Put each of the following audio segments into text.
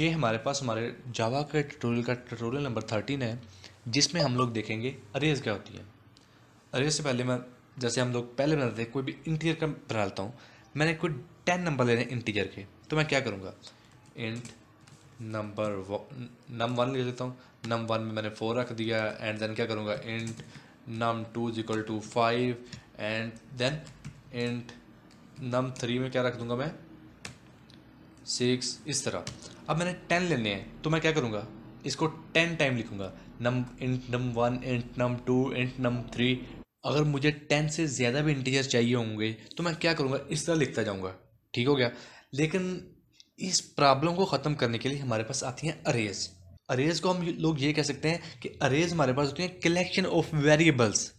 ये हमारे पास हमारे जावा के ट्यूटोरियल का ट्यूटोरियल नंबर थर्टीन है जिसमें हम लोग देखेंगे अरेज क्या होती है अरेज से पहले मैं जैसे हम लोग पहले बनाते थे कोई भी इंटीजर का बना लेता हूँ मैंने कोई टेन नंबर ले रहे हैं इंटीजर के तो मैं क्या करूँगा इंट नंबर नम वन ले लेता हूँ नम वन में मैंने फोर रख दिया एंड देन क्या करूँगा int num two is equal to five and then int num three में क्या रख दूंगा मैं सिक्स इस तरह अब मैंने टेन लेने हैं तो मैं क्या करूँगा इसको टेन टाइम लिखूँगा num int num one int num two int num three अगर मुझे टेन से ज़्यादा भी इंटीजर्स चाहिए होंगे तो मैं क्या करूँगा इस तरह लिखता जाऊँगा ठीक हो गया लेकिन इस प्रॉब्लम को ख़त्म करने के लिए हमारे पास आती हैं अरेज अरेज को हम लोग ये कह सकते हैं कि अरेज हमारे पास होती हैं कलेक्शन ऑफ वेरिएबल्स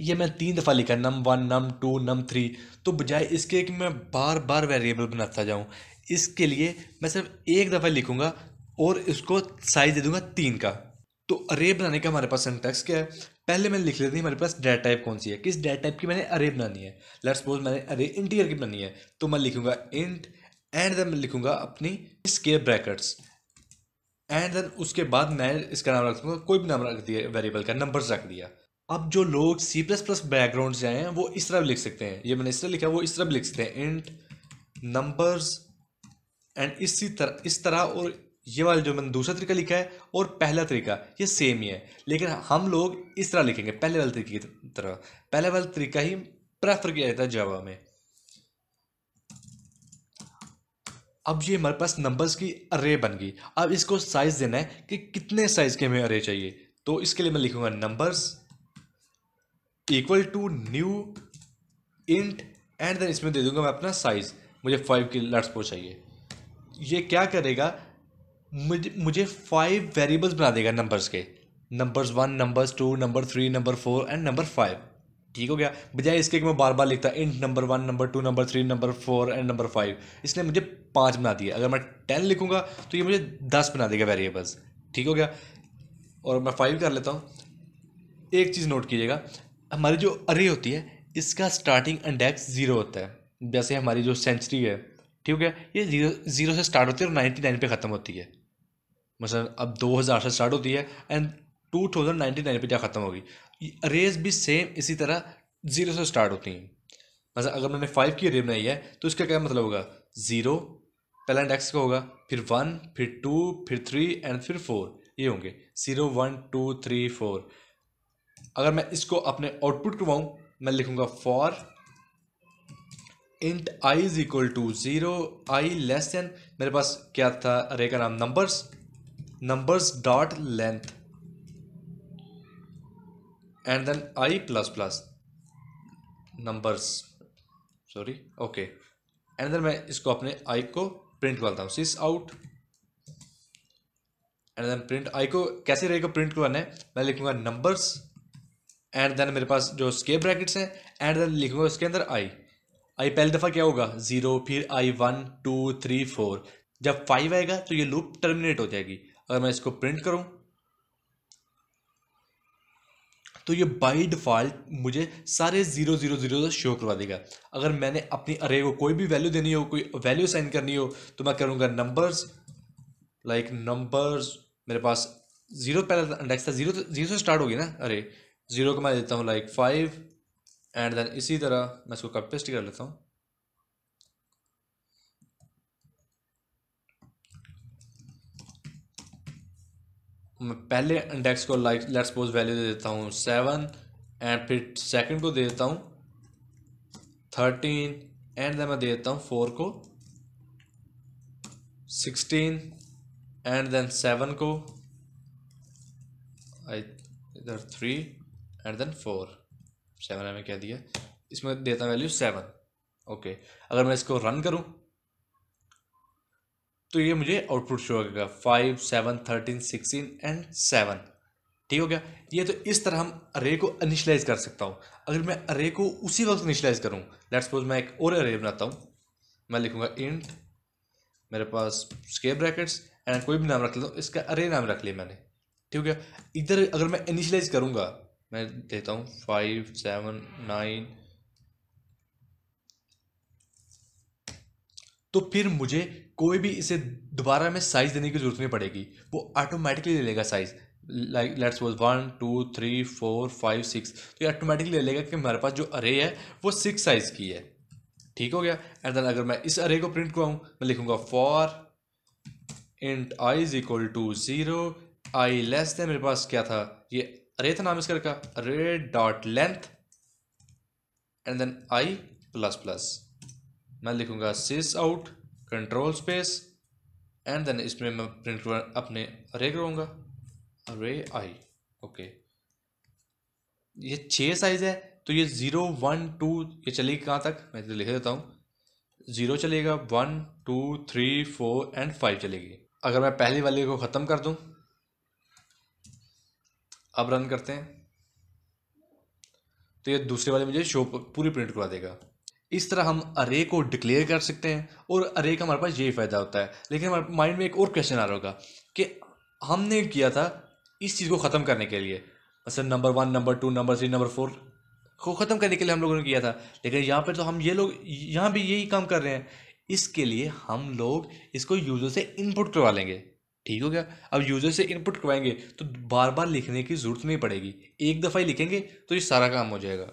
ये मैं तीन दफ़ा लिखा num one num two num three तो बजाय इसके कि मैं बार बार वेरिएबल बनाता जाऊँ इसके लिए मैं सिर्फ एक दफ़ा लिखूंगा और इसको साइज़ दे दूंगा तीन का तो अरे बनाने का हमारे पास सिंटेक्स क्या है पहले मैंने लिख लेती हमारे पास डेट टाइप कौन सी है किस डेट टाइप की मैंने अरे बनानी है लेट सपोज मैंने अरे इंटीरियर की बनानी है तो मैं लिखूंगा इंट एंड देन मैं लिखूंगा अपनी स्केयर ब्रैकेट्स एंड देन उसके बाद मैं इसका नाम रख दूंगा कोई भी नाम रख दिया वेरिएबल का नंबर्स रख दिया अब जो लोग सी प्लस प्लस बैकग्राउंड से आए हैं वो इस तरह भी लिख सकते हैं ये मैंने इस तरह लिखा वो इस तरह भी लिख सकते हैं इंट नंबर्स एंड इसी तरह इस तरह और ये वाला जो मैंने दूसरा तरीका लिखा है और पहला तरीका ये सेम ही है लेकिन हम लोग इस तरह लिखेंगे पहले वाले तरीके की तरह पहले वाला तरीका ही प्रेफर किया जाता है जवाब में अब ये हमारे पास नंबर्स की अरे बन गई अब इसको साइज देना है कि कितने साइज के हमें अरे चाहिए तो इसके लिए मैं लिखूंगा numbers equal to new int and then इसमें दे दूंगा मैं अपना साइज मुझे फाइव की लट्स पो चाहिए ये क्या करेगा मुझे मुझे फाइव वेरिएबल्स बना देगा नंबर्स के numbers one numbers two number three number four and number five ठीक हो गया बजाय इसके कि मैं बार बार लिखता int number one number two number three number four and number five इसने मुझे पाँच बना दिया अगर मैं टेन लिखूंगा तो ये मुझे दस बना देगा वेरिएबल्स ठीक हो गया और मैं फाइव कर लेता हूँ एक चीज़ नोट कीजिएगा हमारी जो अरे होती है इसका स्टार्टिंग इंडेक्स ज़ीरो होता है जैसे हमारी जो सेंचुरी है ठीक है ये जीरो जीरो से स्टार्ट होती है और नाइन्टी नाइन पर ख़त्म होती है मतलब अब दो हज़ार से स्टार्ट होती है and two thousand ninety nine पर जा ख़त्म होगी रेज भी सेम इसी तरह जीरो से स्टार्ट होती हैं मतलब अगर मैंने फाइव की रेम बनाई है तो इसका क्या मतलब होगा ज़ीरो पहला इंडेक्स का होगा फिर वन फिर टू फिर थ्री एंड फिर फोर ये होंगे zero one two three four अगर मैं इसको अपने आउटपुट करवाऊँ मैं लिखूँगा for int I is equal to zero I less than मेरे पास क्या था अरे का नाम numbers numbers dot length and then I plus plus numbers sorry okay and then मैं इसको अपने आई को प्रिंट करता हूँ sys out and then print I को कैसे रहेगा प्रिंट करना है मैं लिखूंगा नंबर्स एंड देन मेरे पास जो स्केप ब्रैकेट्स हैं एंड देन लिखूंगा उसके अंदर आई आई पहली दफ़ा क्या होगा ज़ीरो फिर I one two three four जब फाइव आएगा तो ये लूप टर्मिनेट हो जाएगी अगर मैं इसको प्रिंट करूँ तो ये बाई डिफ़ॉल्ट मुझे सारे ज़ीरो ज़ीरो ज़ीरो से शो करवा देगा अगर मैंने अपनी अरे को कोई भी वैल्यू देनी हो कोई वैल्यू साइन करनी हो तो मैं करूँगा नंबर्स लाइक नंबर्स मेरे पास ज़ीरो पहला इंडेक्स था ज़ीरो ज़ीरो से स्टार्ट होगी ना अरे ज़ीरो को मैं देता हूँ लाइक फाइव एंड देन इसी तरह मैं इसको कट पेस्ट कर लेता हूँ मैं पहले इंडेक्स को लाइक लेट्स सपोज वैल्यू दे देता हूँ सेवन एंड फिर सेकंड को दे देता हूँ थर्टीन एंड देन मैं दे देता हूँ फोर को सिक्सटीन एंड देन सेवन को आई इधर three and then four seven M कह दिया इसमें देता वैल्यू सेवन ओके अगर मैं इसको रन करूं तो ये मुझे आउटपुट शो करेगा five seven thirteen sixteen and seven ठीक हो गया ये तो इस तरह हम अरे को इनिशलाइज कर सकता हूँ अगर मैं अरे को उसी वक्त इनिशलाइज करूँ लेट सपोज मैं एक और अरे बनाता हूँ मैं लिखूँगा इंट मेरे पास स्केप ब्रैकेट्स एंड कोई भी नाम रख लेता हूँ इसका अरे नाम रख लिया मैंने ठीक हो गया इधर अगर मैं इनिशलाइज करूँगा मैं देता हूँ फाइव सेवन नाइन तो फिर मुझे कोई भी इसे दोबारा में साइज़ देने की ज़रूरत नहीं पड़ेगी वो ऑटोमेटिकली ले लेगा size like let's was one two three four five six तो ये ऑटोमेटिकली ले लेगा कि मेरे पास जो अरे है वो सिक्स साइज़ की है ठीक हो गया एंड देन अगर मैं इस अरे को प्रिंट कराऊँ मैं लिखूँगा for int I is equal to zero I less than मेरे पास क्या था ये रे था नाम इसका रखा array dot length and then I plus plus मैं लिखूंगा sys out control space and then इसमें मैं प्रिंट अपने रे करूँगा रे आई ओके ये छः साइज है तो ये ज़ीरो वन टू ये चलेगी कहाँ तक मैं लिख देता हूँ ज़ीरो चलेगा one two three four and five चलेगी अगर मैं पहली वाले को ख़त्म कर दूँ अब रन करते हैं तो ये दूसरे वाले मुझे शो पूरी प्रिंट करवा देगा इस तरह हम अरे को डिक्लेयर कर सकते हैं और अरे का हमारे पास यही फ़ायदा होता है लेकिन हमारे माइंड में एक और क्वेश्चन आ रहा होगा कि हमने किया था इस चीज़ को ख़त्म करने के लिए मतलब number one number two number three number four को ख़त्म करने के लिए हम लोगों ने किया था लेकिन यहाँ पर तो हम ये लोग यहाँ भी यही काम कर रहे हैं इसके लिए हम लोग इसको यूज़र से इनपुट करवा लेंगे ठीक हो गया अब यूज़र से इनपुट करवाएंगे तो बार बार लिखने की ज़रूरत नहीं पड़ेगी एक दफ़ा ही लिखेंगे तो ये सारा काम हो जाएगा